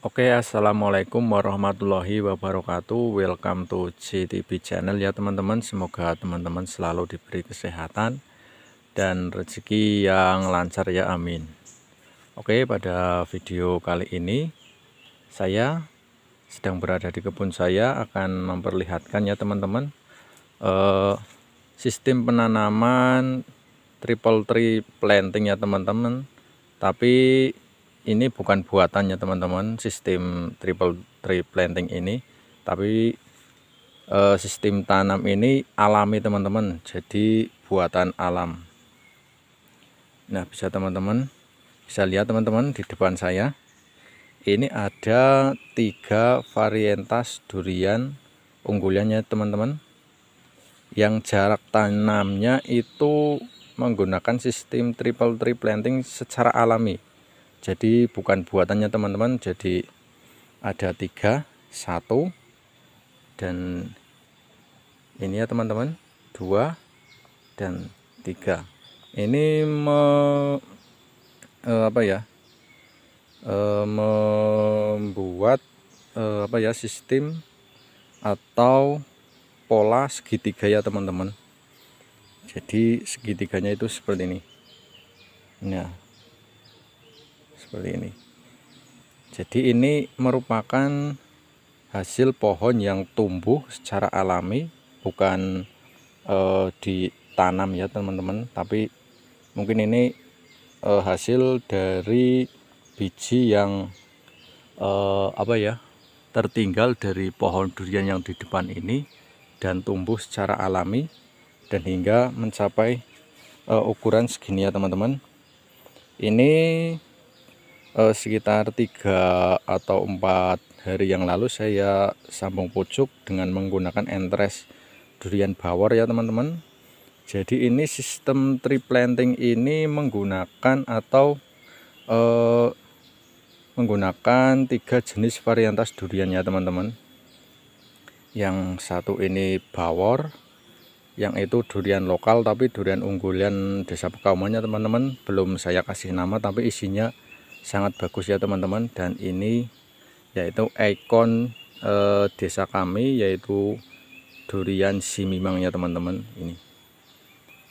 Oke assalamualaikum warahmatullahi wabarakatuh Welcome to CTV channel ya teman-teman Semoga teman-teman selalu diberi kesehatan Dan rezeki yang lancar ya amin Oke pada video kali ini Saya sedang berada di kebun saya Akan memperlihatkan ya teman-teman uh, Sistem penanaman triple tree planting ya teman-teman Tapi ini bukan buatannya teman-teman sistem triple tree planting ini tapi eh, sistem tanam ini alami teman-teman jadi buatan alam nah bisa teman-teman bisa lihat teman-teman di depan saya ini ada tiga varietas durian unggulannya teman-teman yang jarak tanamnya itu menggunakan sistem triple tree planting secara alami jadi bukan buatannya teman-teman jadi ada tiga satu dan ini ya teman-teman dua dan tiga ini me, eh, apa ya eh, membuat eh, apa ya sistem atau pola segitiga ya teman-teman jadi segitiganya itu seperti ini nah seperti ini jadi ini merupakan hasil pohon yang tumbuh secara alami bukan eh, ditanam ya teman-teman tapi mungkin ini eh, hasil dari biji yang eh, apa ya tertinggal dari pohon durian yang di depan ini dan tumbuh secara alami dan hingga mencapai uh, ukuran segini ya teman-teman ini eh, sekitar tiga atau empat hari yang lalu saya sambung pucuk dengan menggunakan entres durian bawor ya teman-teman jadi ini sistem tree planting ini menggunakan atau eh, menggunakan tiga jenis varietas durian ya teman-teman yang satu ini bawor yang itu durian lokal tapi durian unggulan desa pekaumannya teman-teman belum saya kasih nama tapi isinya sangat bagus ya teman-teman dan ini yaitu ikon e, desa kami yaitu durian simimang ya teman-teman ini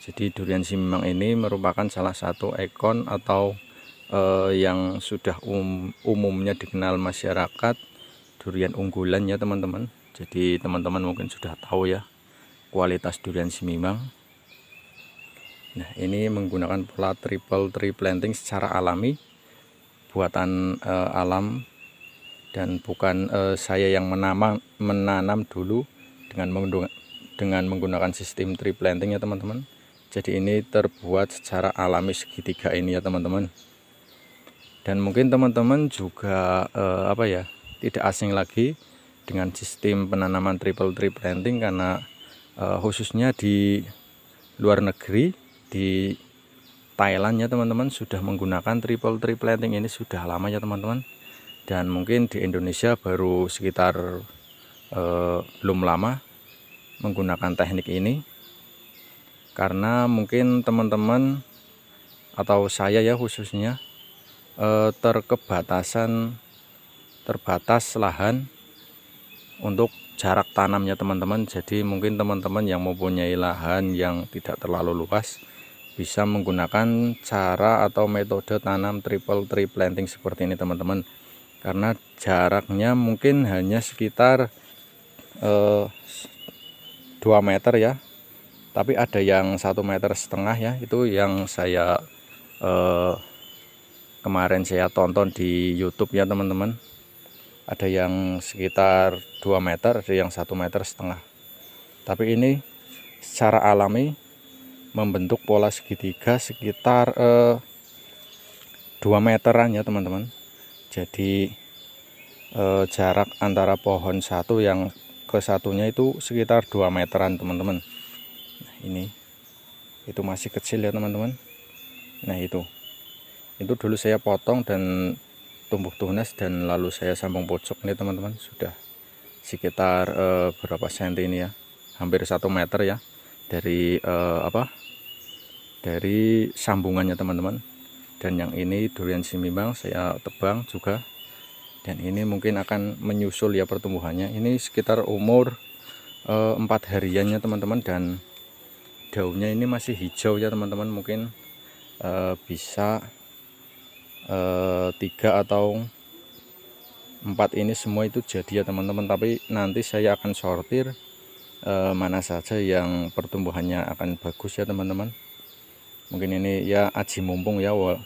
jadi durian simimang ini merupakan salah satu ikon atau e, yang sudah um, umumnya dikenal masyarakat durian unggulan ya teman-teman jadi teman-teman mungkin sudah tahu ya kualitas durian simimang Nah, ini menggunakan pola triple tree planting secara alami buatan e, eh, alam dan bukan e, saya yang menanam menanam dulu dengan menggunakan dengan menggunakan sistem tree planting ya teman-teman jadi ini terbuat secara alami segitiga ini ya teman-teman dan mungkin teman-teman juga e, apa ya tidak asing lagi dengan sistem penanaman triple tree planting karena e, khususnya di luar negeri di Thailand ya teman-teman sudah menggunakan triple tree planting ini sudah lama ya teman-teman dan mungkin di Indonesia baru sekitar eh, belum lama menggunakan teknik ini karena mungkin teman-teman atau saya ya khususnya eh, terkebatasan terbatas lahan untuk jarak tanamnya teman-teman jadi mungkin teman-teman yang mempunyai lahan yang tidak terlalu luas bisa menggunakan cara atau metode tanam triple tree planting seperti ini teman-teman karena jaraknya mungkin hanya sekitar eh, 2 meter ya tapi ada yang satu meter setengah ya itu yang saya eh, kemarin saya tonton di YouTube ya teman-teman ada yang sekitar 2 meter ada yang satu meter setengah tapi ini secara alami membentuk pola segitiga sekitar eh, 2 meteran ya teman-teman jadi eh, jarak antara pohon satu yang ke satunya itu sekitar 2 meteran teman-teman nah, ini itu masih kecil ya teman-teman nah itu itu dulu saya potong dan tumbuh tunas dan lalu saya sambung pojok nih teman-teman sudah sekitar eh, berapa senti ini ya hampir satu meter ya dari uh, apa dari sambungannya teman-teman dan yang ini durian simimbang saya tebang juga dan ini mungkin akan menyusul ya pertumbuhannya ini sekitar umur eh, empat uh, hariannya teman-teman dan daunnya ini masih hijau ya teman-teman mungkin uh, bisa tiga atau empat ini semua itu jadi ya teman-teman tapi nanti saya akan sortir Eh, mana saja yang pertumbuhannya akan bagus ya teman-teman mungkin ini ya aji mumpung ya wal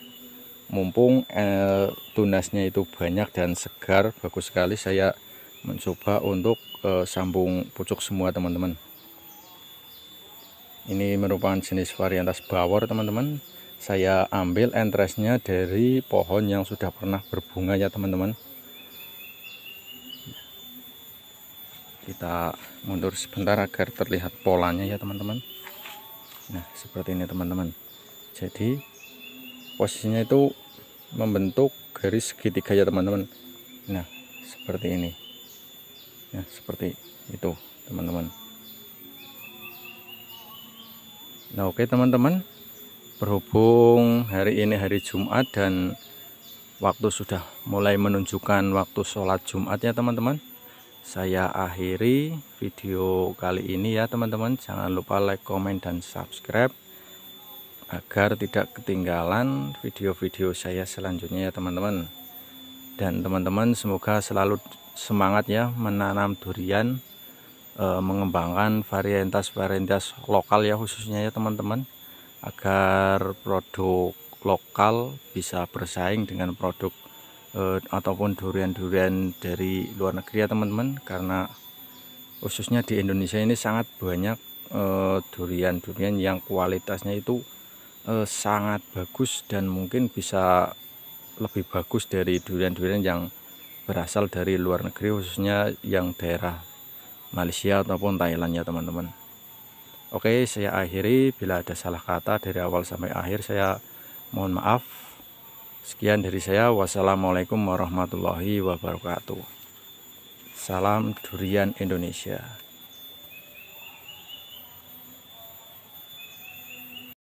mumpung eh, tunasnya itu banyak dan segar bagus sekali saya mencoba untuk eh, sambung pucuk semua teman-teman ini merupakan jenis varietas bawor teman-teman saya ambil entresnya dari pohon yang sudah pernah berbunga ya teman-teman kita mundur sebentar agar terlihat polanya ya teman-teman nah seperti ini teman-teman jadi posisinya itu membentuk garis segitiga ya teman-teman nah seperti ini nah seperti itu teman-teman nah oke teman-teman berhubung hari ini hari Jumat dan waktu sudah mulai menunjukkan waktu sholat Jumat ya teman-teman saya akhiri video kali ini ya teman-teman jangan lupa like comment dan subscribe agar tidak ketinggalan video-video saya selanjutnya ya teman-teman dan teman-teman semoga selalu semangat ya menanam durian e, mengembangkan varietas-varietas lokal ya khususnya ya teman-teman agar produk lokal bisa bersaing dengan produk Eh, ataupun durian-durian dari luar negeri ya teman-teman karena khususnya di Indonesia ini sangat banyak eh, durian-durian yang kualitasnya itu eh, sangat bagus dan mungkin bisa lebih bagus dari durian-durian yang berasal dari luar negeri khususnya yang daerah Malaysia ataupun Thailand ya teman-teman Oke saya akhiri bila ada salah kata dari awal sampai akhir saya mohon maaf Sekian dari saya. Wassalamualaikum warahmatullahi wabarakatuh. Salam durian Indonesia.